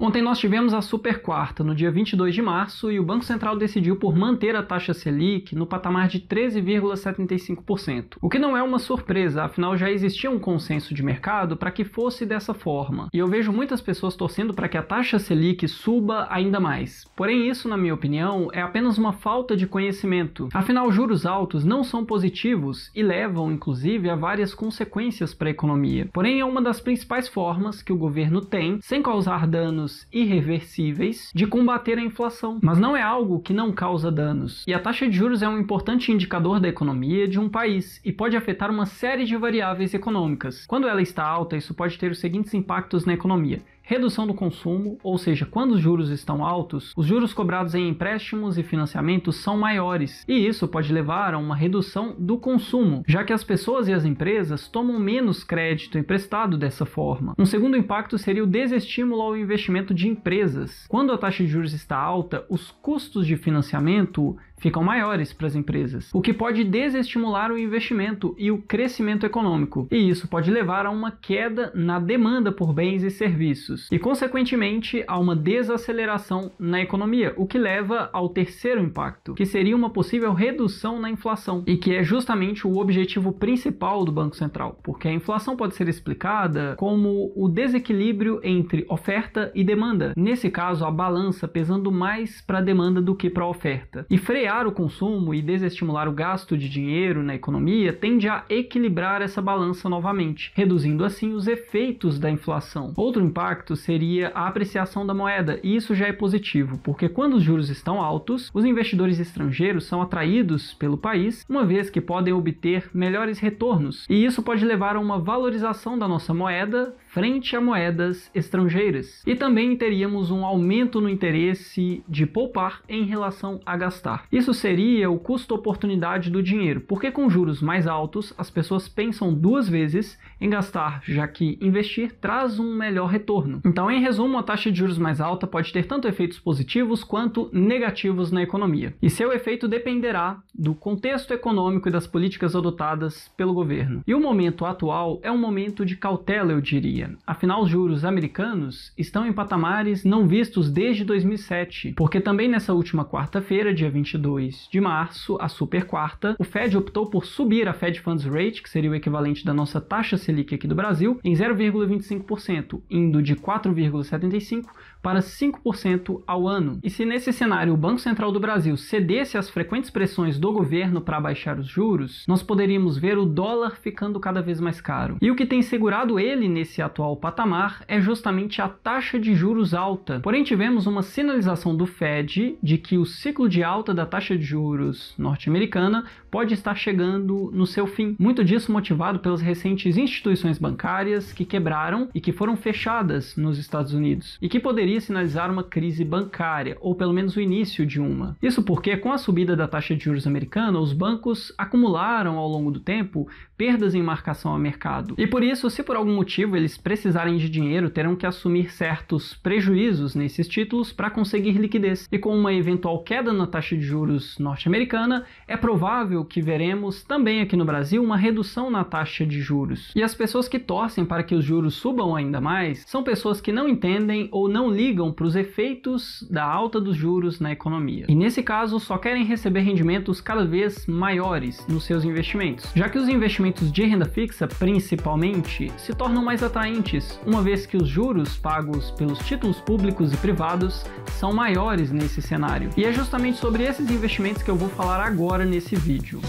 Ontem nós tivemos a super quarta, no dia 22 de março, e o Banco Central decidiu por manter a taxa Selic no patamar de 13,75%, o que não é uma surpresa, afinal já existia um consenso de mercado para que fosse dessa forma. E eu vejo muitas pessoas torcendo para que a taxa Selic suba ainda mais. Porém, isso, na minha opinião, é apenas uma falta de conhecimento. Afinal, juros altos não são positivos e levam, inclusive, a várias consequências para a economia. Porém, é uma das principais formas que o governo tem, sem causar danos danos irreversíveis de combater a inflação, mas não é algo que não causa danos. E a taxa de juros é um importante indicador da economia de um país e pode afetar uma série de variáveis econômicas. Quando ela está alta, isso pode ter os seguintes impactos na economia: redução do consumo, ou seja, quando os juros estão altos, os juros cobrados em empréstimos e financiamentos são maiores, e isso pode levar a uma redução do consumo, já que as pessoas e as empresas tomam menos crédito emprestado dessa forma. Um segundo impacto seria o desestímulo ao investimento financiamento de empresas. Quando a taxa de juros está alta, os custos de financiamento ficam maiores para as empresas, o que pode desestimular o investimento e o crescimento econômico, e isso pode levar a uma queda na demanda por bens e serviços, e consequentemente a uma desaceleração na economia, o que leva ao terceiro impacto, que seria uma possível redução na inflação, e que é justamente o objetivo principal do Banco Central, porque a inflação pode ser explicada como o desequilíbrio entre oferta e demanda, nesse caso a balança pesando mais para a demanda do que para a oferta, e frear frear o consumo e desestimular o gasto de dinheiro na economia tende a equilibrar essa balança novamente, reduzindo assim os efeitos da inflação. Outro impacto seria a apreciação da moeda, e isso já é positivo, porque quando os juros estão altos, os investidores estrangeiros são atraídos pelo país, uma vez que podem obter melhores retornos, e isso pode levar a uma valorização da nossa moeda, frente a moedas estrangeiras. E também teríamos um aumento no interesse de poupar em relação a gastar. Isso seria o custo-oportunidade do dinheiro, porque com juros mais altos as pessoas pensam duas vezes em gastar, já que investir traz um melhor retorno. Então, em resumo, a taxa de juros mais alta pode ter tanto efeitos positivos quanto negativos na economia. E seu efeito dependerá do contexto econômico e das políticas adotadas pelo governo. E o momento atual é um momento de cautela, eu diria. Afinal, os juros americanos estão em patamares não vistos desde 2007, porque também nessa última quarta-feira, dia 22 de março, a super quarta, o Fed optou por subir a Fed Funds Rate, que seria o equivalente da nossa taxa Selic aqui do Brasil, em 0,25%, indo de 4,75% para 5% ao ano. E se nesse cenário o Banco Central do Brasil cedesse às frequentes pressões do governo para baixar os juros, nós poderíamos ver o dólar ficando cada vez mais caro. E o que tem segurado ele nesse atual patamar é justamente a taxa de juros alta. Porém, tivemos uma sinalização do Fed de que o ciclo de alta da taxa de juros norte-americana pode estar chegando no seu fim. Muito disso motivado pelas recentes instituições bancárias que quebraram e que foram fechadas nos Estados Unidos, e que poderia sinalizar uma crise bancária, ou pelo menos o início de uma. Isso porque, com a subida da taxa de juros americana, os bancos acumularam ao longo do tempo perdas em marcação a mercado. E por isso, se por algum motivo eles precisarem de dinheiro terão que assumir certos prejuízos nesses títulos para conseguir liquidez. E com uma eventual queda na taxa de juros norte-americana, é provável que veremos também aqui no Brasil uma redução na taxa de juros. E as pessoas que torcem para que os juros subam ainda mais são pessoas que não entendem ou não ligam para os efeitos da alta dos juros na economia. E nesse caso, só querem receber rendimentos cada vez maiores nos seus investimentos, já que os investimentos de renda fixa, principalmente, se tornam mais atraentes atraentes, uma vez que os juros pagos pelos títulos públicos e privados são maiores nesse cenário. E é justamente sobre esses investimentos que eu vou falar agora nesse vídeo.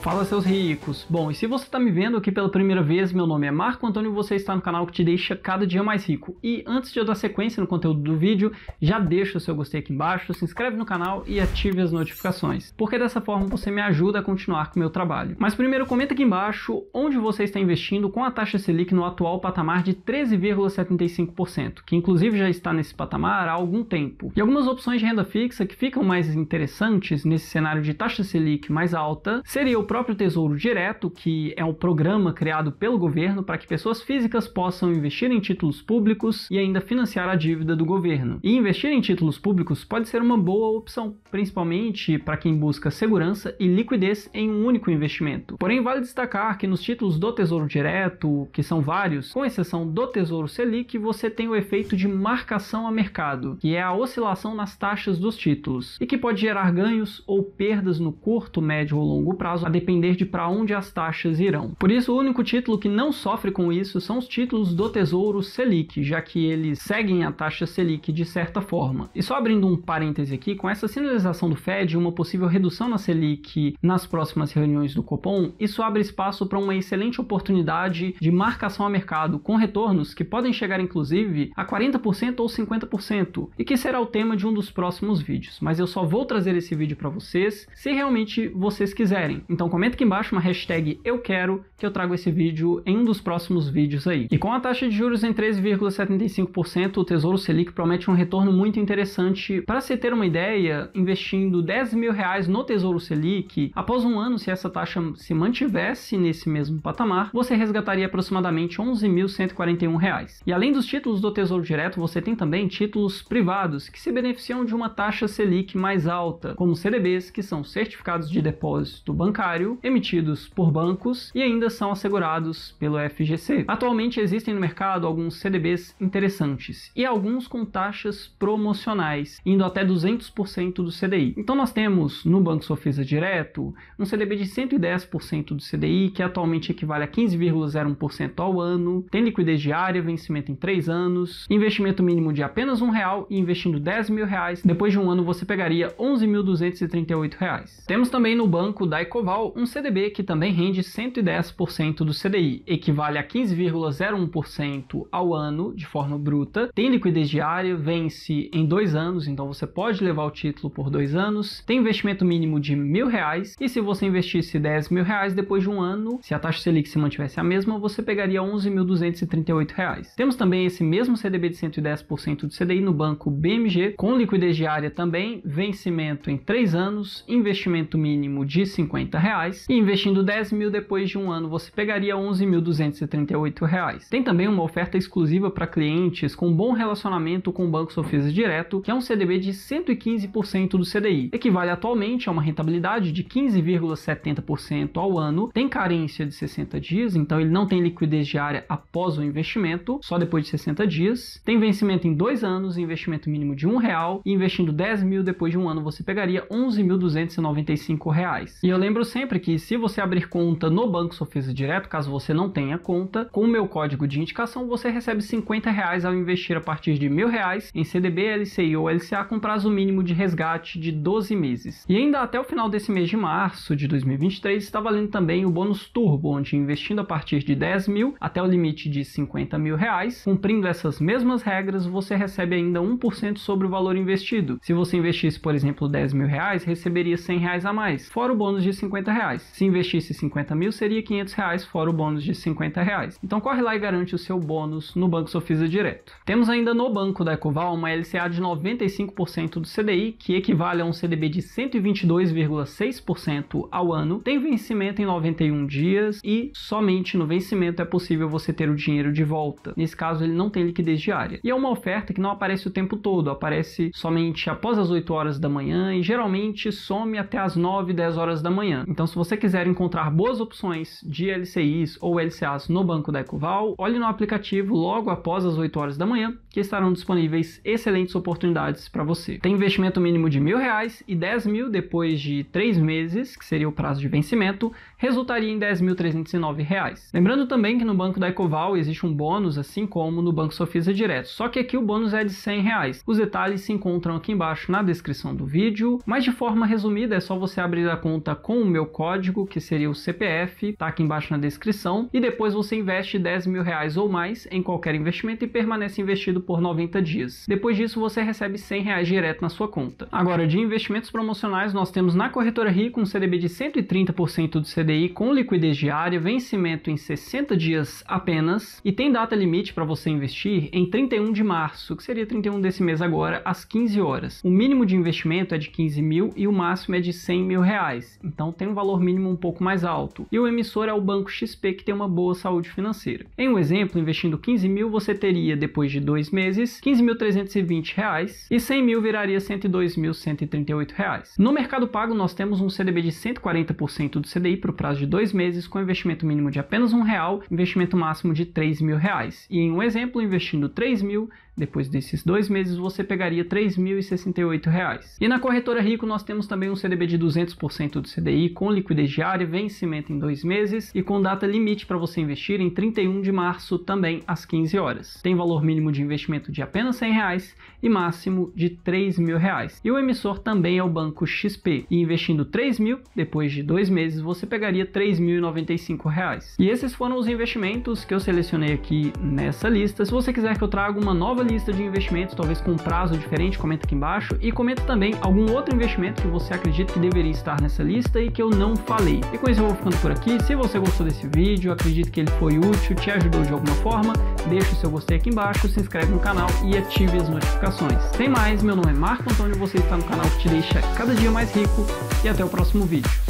Fala seus ricos! Bom, e se você está me vendo aqui pela primeira vez, meu nome é Marco Antônio e você está no canal que te deixa cada dia mais rico. E antes de eu dar sequência no conteúdo do vídeo, já deixa o seu gostei aqui embaixo, se inscreve no canal e ative as notificações, porque dessa forma você me ajuda a continuar com o meu trabalho. Mas primeiro comenta aqui embaixo onde você está investindo com a taxa Selic no atual patamar de 13,75%, que inclusive já está nesse patamar há algum tempo. E algumas opções de renda fixa que ficam mais interessantes nesse cenário de taxa Selic mais alta seria o próprio Tesouro Direto, que é um programa criado pelo governo para que pessoas físicas possam investir em títulos públicos e ainda financiar a dívida do governo. E investir em títulos públicos pode ser uma boa opção, principalmente para quem busca segurança e liquidez em um único investimento. Porém, vale destacar que nos títulos do Tesouro Direto, que são vários, com exceção do Tesouro Selic, você tem o efeito de marcação a mercado, que é a oscilação nas taxas dos títulos, e que pode gerar ganhos ou perdas no curto, médio ou longo prazo, a depender de para onde as taxas irão. Por isso, o único título que não sofre com isso são os títulos do Tesouro Selic, já que eles seguem a taxa Selic de certa forma. E só abrindo um parêntese aqui, com essa sinalização do Fed, uma possível redução na Selic nas próximas reuniões do Copom, isso abre espaço para uma excelente oportunidade de marcação a mercado com retornos que podem chegar inclusive a 40% ou 50%, e que será o tema de um dos próximos vídeos. Mas eu só vou trazer esse vídeo para vocês se realmente vocês quiserem. Então comenta aqui embaixo uma hashtag eu quero que eu trago esse vídeo em um dos próximos vídeos aí. E com a taxa de juros em 13,75%, o Tesouro Selic promete um retorno muito interessante. Para se ter uma ideia, investindo 10 mil reais no Tesouro Selic, após um ano, se essa taxa se mantivesse nesse mesmo patamar, você resgataria aproximadamente 11.141 reais. E além dos títulos do Tesouro Direto, você tem também títulos privados que se beneficiam de uma taxa Selic mais alta, como CDBs, que são certificados de depósito bancário emitidos por bancos e ainda são assegurados pelo FGC. Atualmente existem no mercado alguns CDBs interessantes e alguns com taxas promocionais, indo até 200% do CDI. Então nós temos no Banco Sofisa Direto um CDB de 110% do CDI, que atualmente equivale a 15,01% ao ano, tem liquidez diária, vencimento em 3 anos, investimento mínimo de apenas um real e investindo 10 mil reais, depois de um ano você pegaria 11.238 reais. Temos também no banco da Ecoval um CDB que também rende 110% do CDI, equivale a 15,01% ao ano de forma bruta, tem liquidez diária, vence em dois anos, então você pode levar o título por dois anos, tem investimento mínimo de mil reais, e se você investisse 10 mil reais depois de um ano, se a taxa Selic se mantivesse a mesma, você pegaria 11.238 reais. Temos também esse mesmo CDB de 110% do CDI no banco BMG, com liquidez diária também, vencimento em três anos, investimento mínimo de 50 reais reais e investindo 10 mil depois de um ano você pegaria 11.238 reais. Tem também uma oferta exclusiva para clientes com bom relacionamento com o Banco Sofisa Direto, que é um CDB de 115% do CDI, equivale atualmente a uma rentabilidade de 15,70% ao ano, tem carência de 60 dias, então ele não tem liquidez diária após o investimento, só depois de 60 dias, tem vencimento em dois anos, investimento mínimo de um real e investindo 10 mil depois de um ano você pegaria 11.295 reais. E eu lembro sempre sempre que se você abrir conta no Banco Sofisa Direto, caso você não tenha conta, com o meu código de indicação você recebe 50 reais ao investir a partir de mil reais em CDB, LCI ou LCA com prazo mínimo de resgate de 12 meses. E ainda até o final desse mês de março de 2023 está valendo também o bônus turbo, onde investindo a partir de 10 mil até o limite de 50 mil reais, cumprindo essas mesmas regras, você recebe ainda 1% sobre o valor investido. Se você investisse, por exemplo, 10 mil reais, receberia 100 reais a mais, fora o bônus de 50 50 reais. Se investisse 50 mil, seria 500 reais, fora o bônus de 50 reais. Então corre lá e garante o seu bônus no Banco Sofisa Direto. Temos ainda no banco da Ecoval uma LCA de 95% do CDI, que equivale a um CDB de 122,6% ao ano, tem vencimento em 91 dias e somente no vencimento é possível você ter o dinheiro de volta. Nesse caso, ele não tem liquidez diária. E é uma oferta que não aparece o tempo todo, aparece somente após as 8 horas da manhã e geralmente some até as 9, 10 horas da manhã. Então, então, se você quiser encontrar boas opções de LCIs ou LCAs no banco da Ecoval, olhe no aplicativo logo após as 8 horas da manhã que estarão disponíveis excelentes oportunidades para você. Tem investimento mínimo de mil reais e 10 mil depois de três meses, que seria o prazo de vencimento, resultaria em 10.309 reais. Lembrando também que no banco da Ecoval existe um bônus, assim como no Banco Sofisa Direto, só que aqui o bônus é de 100 reais. Os detalhes se encontram aqui embaixo na descrição do vídeo, mas de forma resumida é só você abrir a conta com o meu código, que seria o CPF, tá aqui embaixo na descrição, e depois você investe 10 mil reais ou mais em qualquer investimento e permanece investido por 90 dias. Depois disso, você recebe 100 reais direto na sua conta. Agora, de investimentos promocionais, nós temos na corretora Rico um CDB de 130% do CDI com liquidez diária, vencimento em 60 dias apenas e tem data limite para você investir em 31 de março, que seria 31 desse mês agora, às 15 horas. O mínimo de investimento é de 15 mil e o máximo é de 100 mil reais, então tem um valor mínimo um pouco mais alto. E o emissor é o Banco XP, que tem uma boa saúde financeira. Em um exemplo, investindo 15 mil, você teria, depois de dois meses, 15.320 reais e 100 mil viraria 102.138 reais. No Mercado Pago nós temos um CDB de 140% do CDI para o prazo de dois meses com investimento mínimo de apenas um real, investimento máximo de três mil reais. E em um exemplo investindo três mil depois desses dois meses você pegaria R$ 3.068. E na corretora Rico nós temos também um CDB de 200% do CDI com liquidez diária, vencimento em dois meses e com data limite para você investir em 31 de março também às 15 horas. Tem valor mínimo de investimento investimento de apenas 100 reais e máximo de 3 mil reais. E o emissor também é o banco XP. E investindo 3 mil, depois de dois meses, você pegaria 3.095 reais. E esses foram os investimentos que eu selecionei aqui nessa lista. Se você quiser que eu traga uma nova lista de investimentos, talvez com um prazo diferente, comenta aqui embaixo e comenta também algum outro investimento que você acredita que deveria estar nessa lista e que eu não falei. E com isso eu vou ficando por aqui. Se você gostou desse vídeo, acredito que ele foi útil, te ajudou de alguma forma, deixa o seu gostei aqui embaixo, se inscreve inscreve no canal e ative as notificações. Tem mais, meu nome é Marco Antônio, você está no canal que te deixa cada dia mais rico e até o próximo vídeo.